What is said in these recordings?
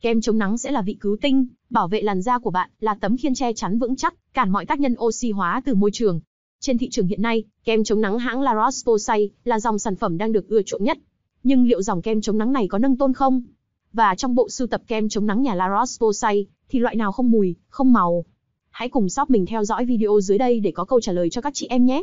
Kem chống nắng sẽ là vị cứu tinh, bảo vệ làn da của bạn, là tấm khiên che chắn vững chắc, cản mọi tác nhân oxy hóa từ môi trường. Trên thị trường hiện nay, kem chống nắng hãng La Roche-Posay là dòng sản phẩm đang được ưa chuộng nhất. Nhưng liệu dòng kem chống nắng này có nâng tôn không? Và trong bộ sưu tập kem chống nắng nhà La Roche-Posay thì loại nào không mùi, không màu? Hãy cùng shop mình theo dõi video dưới đây để có câu trả lời cho các chị em nhé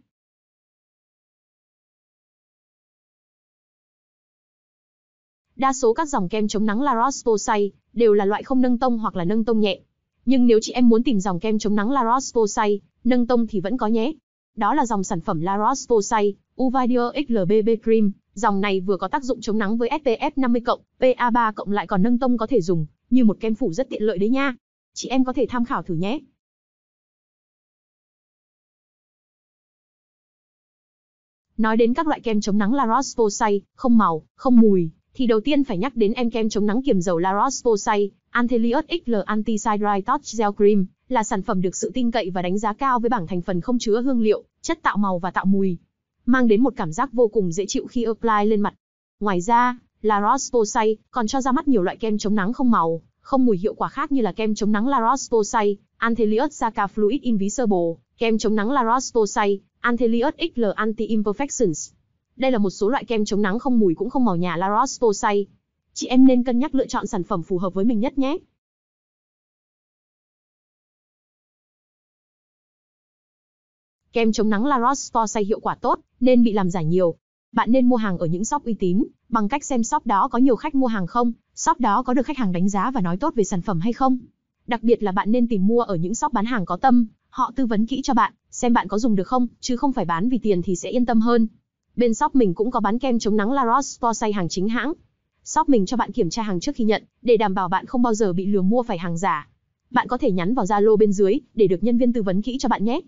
Đa số các dòng kem chống nắng La Roche-Posay đều là loại không nâng tông hoặc là nâng tông nhẹ. Nhưng nếu chị em muốn tìm dòng kem chống nắng La Roche-Posay nâng tông thì vẫn có nhé. Đó là dòng sản phẩm La Roche-Posay Uvadio XLBB Cream. Dòng này vừa có tác dụng chống nắng với SPF 50 PA3 cộng lại còn nâng tông có thể dùng như một kem phủ rất tiện lợi đấy nha. Chị em có thể tham khảo thử nhé. Nói đến các loại kem chống nắng La Roche-Posay, không màu, không mùi, thì đầu tiên phải nhắc đến em kem chống nắng kiềm dầu La Roche-Posay, Anthelius XL Anti-Side Dry Touch Gel Cream, là sản phẩm được sự tin cậy và đánh giá cao với bảng thành phần không chứa hương liệu, chất tạo màu và tạo mùi, mang đến một cảm giác vô cùng dễ chịu khi apply lên mặt. Ngoài ra, La Roche-Posay còn cho ra mắt nhiều loại kem chống nắng không màu, không mùi hiệu quả khác như là kem chống nắng La Roche-Posay, Anthelius Saka Fluid Invisible, kem chống nắng La Roche-Posay, Anthelius XL Anti Imperfections. Đây là một số loại kem chống nắng không mùi cũng không màu nhà La Roche-Posay. Chị em nên cân nhắc lựa chọn sản phẩm phù hợp với mình nhất nhé. Kem chống nắng La Roche-Posay hiệu quả tốt, nên bị làm giả nhiều. Bạn nên mua hàng ở những shop uy tín, bằng cách xem shop đó có nhiều khách mua hàng không, shop đó có được khách hàng đánh giá và nói tốt về sản phẩm hay không. Đặc biệt là bạn nên tìm mua ở những shop bán hàng có tâm, họ tư vấn kỹ cho bạn, xem bạn có dùng được không, chứ không phải bán vì tiền thì sẽ yên tâm hơn. Bên shop mình cũng có bán kem chống nắng La Roche-Posay hàng chính hãng. Shop mình cho bạn kiểm tra hàng trước khi nhận, để đảm bảo bạn không bao giờ bị lừa mua phải hàng giả. Bạn có thể nhắn vào Zalo bên dưới để được nhân viên tư vấn kỹ cho bạn nhé.